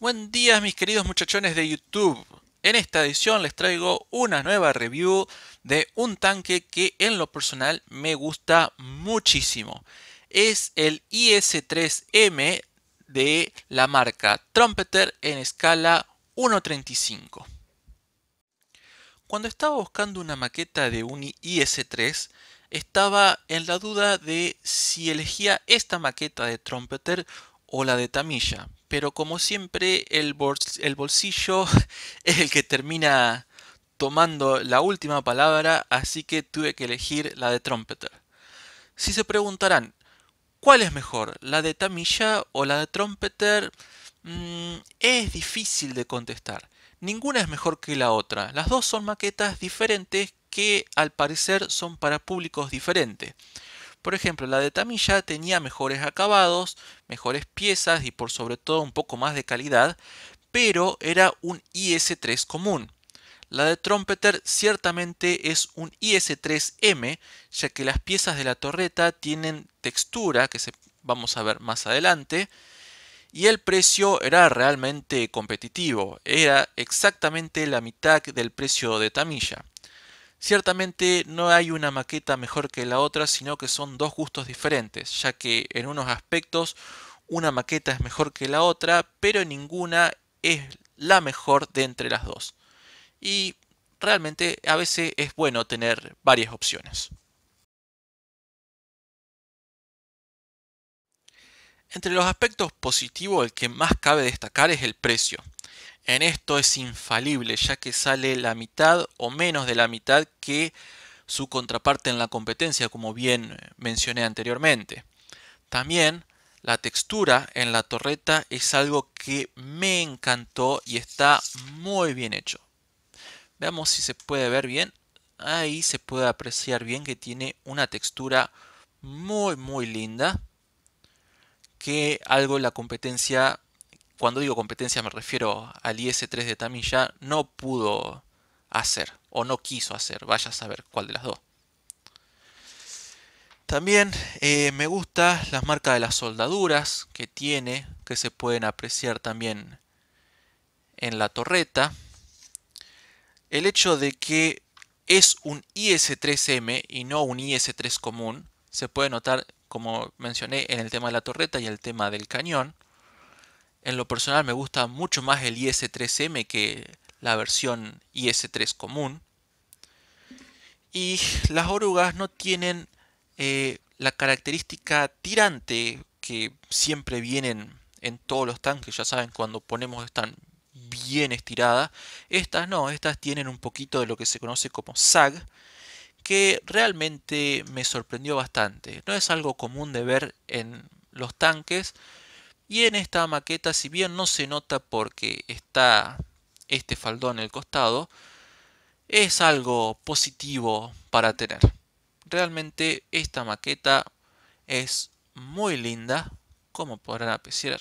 Buen día mis queridos muchachones de YouTube. En esta edición les traigo una nueva review de un tanque que en lo personal me gusta muchísimo. Es el IS-3M de la marca Trumpeter en escala 1.35. Cuando estaba buscando una maqueta de un IS-3, estaba en la duda de si elegía esta maqueta de Trumpeter o la de Tamilla, pero como siempre el, bolsillo es el que termina tomando la última palabra, así que tuve que elegir la de Trompeter. Si se preguntarán, ¿cuál es mejor, la de Tamilla o la de Trompeter? Mm, es difícil de contestar. Ninguna es mejor que la otra. Las dos son maquetas diferentes que al parecer son para públicos diferentes. Por ejemplo, la de Tamilla tenía mejores acabados, mejores piezas y por sobre todo un poco más de calidad, pero era un IS-3 común. La de Trumpeter ciertamente es un IS-3M, ya que las piezas de la torreta tienen textura, que se, vamos a ver más adelante, y el precio era realmente competitivo, era exactamente la mitad del precio de Tamilla. Ciertamente no hay una maqueta mejor que la otra, sino que son dos gustos diferentes, ya que en unos aspectos una maqueta es mejor que la otra, pero ninguna es la mejor de entre las dos. Y realmente a veces es bueno tener varias opciones. Entre los aspectos positivos, el que más cabe destacar es el precio. En esto es infalible, ya que sale la mitad o menos de la mitad que su contraparte en la competencia, como bien eh, mencioné anteriormente. También la textura en la torreta es algo que me encantó y está muy bien hecho. Veamos si se puede ver bien. Ahí se puede apreciar bien que tiene una textura muy muy linda que algo la competencia cuando digo competencia me refiero al IS-3 de Tamilla no pudo hacer o no quiso hacer, vaya a saber cuál de las dos. También eh, me gusta las marcas de las soldaduras que tiene, que se pueden apreciar también en la torreta. El hecho de que es un IS-3M y no un IS-3 común, se puede notar, como mencioné, en el tema de la torreta y el tema del cañón. En lo personal me gusta mucho más el IS-3M que la versión IS-3 común. Y las orugas no tienen eh, la característica tirante que siempre vienen en todos los tanques. Ya saben, cuando ponemos están bien estiradas. Estas no, estas tienen un poquito de lo que se conoce como sag, que realmente me sorprendió bastante. No es algo común de ver en los tanques y en esta maqueta, si bien no se nota porque está este faldón en el costado, es algo positivo para tener. Realmente esta maqueta es muy linda, como podrán apreciar.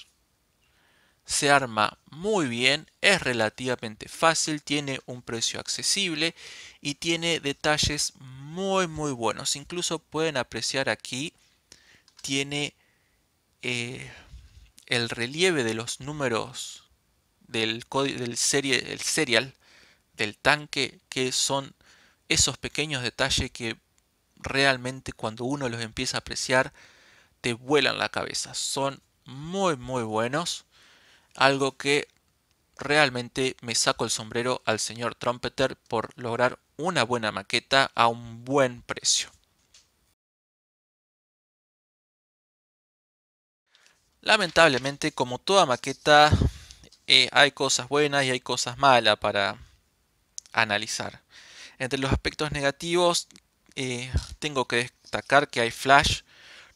Se arma muy bien, es relativamente fácil, tiene un precio accesible y tiene detalles muy muy buenos. Incluso pueden apreciar aquí, tiene... Eh, el relieve de los números del, del serie, el serial del tanque, que son esos pequeños detalles que realmente cuando uno los empieza a apreciar te vuelan la cabeza. Son muy muy buenos. Algo que realmente me saco el sombrero al señor Trumpeter por lograr una buena maqueta a un buen precio. Lamentablemente, como toda maqueta, eh, hay cosas buenas y hay cosas malas para analizar. Entre los aspectos negativos, eh, tengo que destacar que hay flash.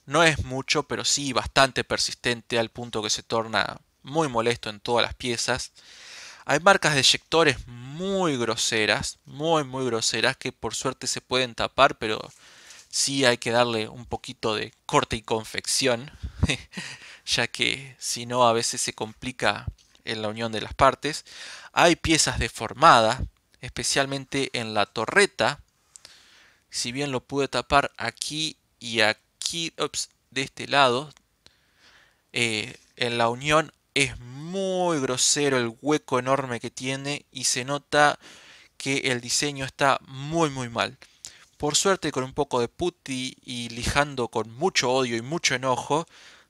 No es mucho, pero sí bastante persistente al punto que se torna muy molesto en todas las piezas. Hay marcas de eyectores muy groseras, muy muy groseras, que por suerte se pueden tapar, pero sí hay que darle un poquito de corte y confección. ya que si no a veces se complica en la unión de las partes. Hay piezas deformadas, especialmente en la torreta. Si bien lo pude tapar aquí y aquí, de este lado, eh, en la unión es muy grosero el hueco enorme que tiene y se nota que el diseño está muy muy mal. Por suerte con un poco de putty y lijando con mucho odio y mucho enojo,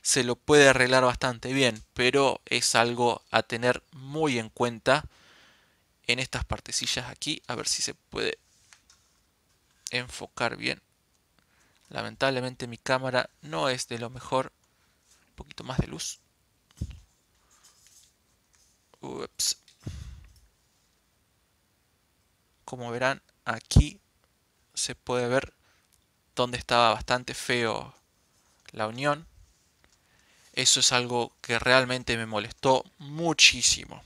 se lo puede arreglar bastante bien, pero es algo a tener muy en cuenta en estas partecillas aquí, a ver si se puede enfocar bien. Lamentablemente mi cámara no es de lo mejor, un poquito más de luz. Ups. Como verán, aquí se puede ver donde estaba bastante feo la unión eso es algo que realmente me molestó muchísimo.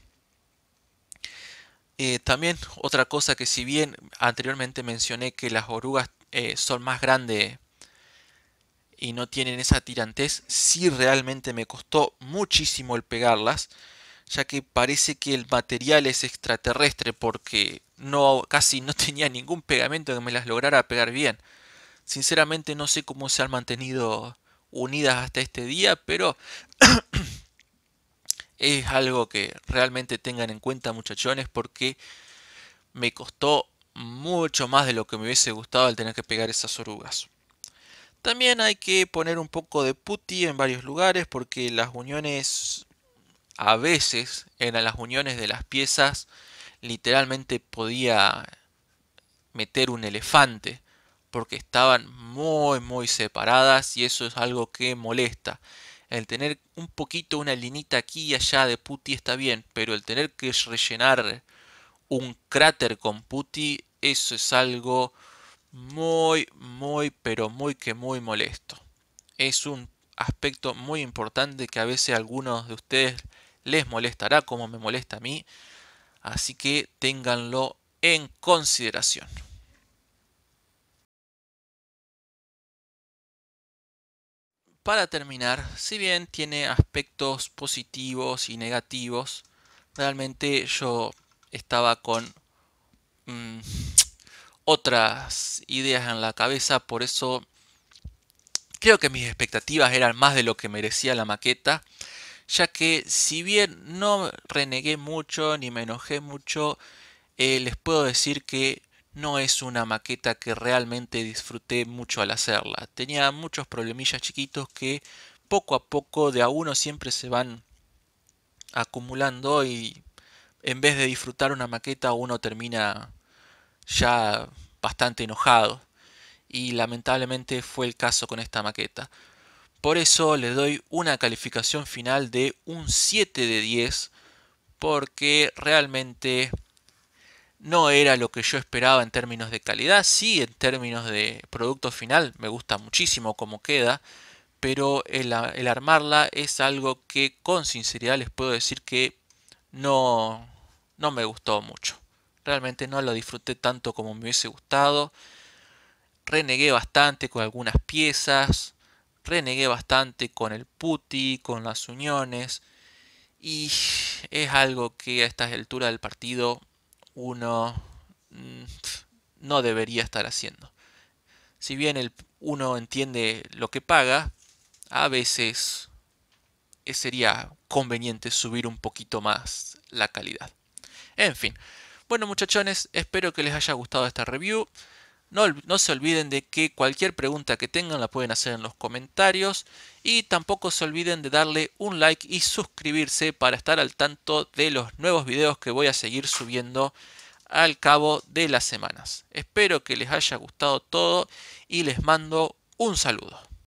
Eh, también otra cosa que si bien anteriormente mencioné que las orugas eh, son más grandes y no tienen esa tirantez, sí realmente me costó muchísimo el pegarlas, ya que parece que el material es extraterrestre porque no, casi no tenía ningún pegamento que me las lograra pegar bien. Sinceramente no sé cómo se han mantenido unidas hasta este día, pero es algo que realmente tengan en cuenta muchachones porque me costó mucho más de lo que me hubiese gustado al tener que pegar esas orugas. También hay que poner un poco de putty en varios lugares porque las uniones a veces en las uniones de las piezas literalmente podía meter un elefante porque estaban muy muy separadas y eso es algo que molesta. El tener un poquito una linita aquí y allá de Putty está bien, pero el tener que rellenar un cráter con Putty eso es algo muy, muy, pero muy que muy molesto. Es un aspecto muy importante que a veces a algunos de ustedes les molestará como me molesta a mí. Así que ténganlo en consideración. Para terminar, si bien tiene aspectos positivos y negativos, realmente yo estaba con mm, otras ideas en la cabeza, por eso creo que mis expectativas eran más de lo que merecía la maqueta, ya que si bien no renegué mucho ni me enojé mucho, eh, les puedo decir que no es una maqueta que realmente disfruté mucho al hacerla. Tenía muchos problemillas chiquitos que poco a poco de a uno siempre se van acumulando y en vez de disfrutar una maqueta uno termina ya bastante enojado. Y lamentablemente fue el caso con esta maqueta. Por eso le doy una calificación final de un 7 de 10 porque realmente no era lo que yo esperaba en términos de calidad, sí en términos de producto final, me gusta muchísimo como queda, pero el, armarla es algo que con sinceridad les puedo decir que no, no me gustó mucho. Realmente no lo disfruté tanto como me hubiese gustado. Renegué bastante con algunas piezas, renegué bastante con el putty, con las uniones, y es algo que a esta altura del partido uno mm, no debería estar haciendo. Si bien el, uno entiende lo que paga, a veces sería conveniente subir un poquito más la calidad. En fin. Bueno muchachones, espero que les haya gustado esta review. No, se olviden de que cualquier pregunta que tengan la pueden hacer en los comentarios y tampoco se olviden de darle un like y suscribirse para estar al tanto de los nuevos videos que voy a seguir subiendo al cabo de las semanas. Espero que les haya gustado todo y les mando un saludo.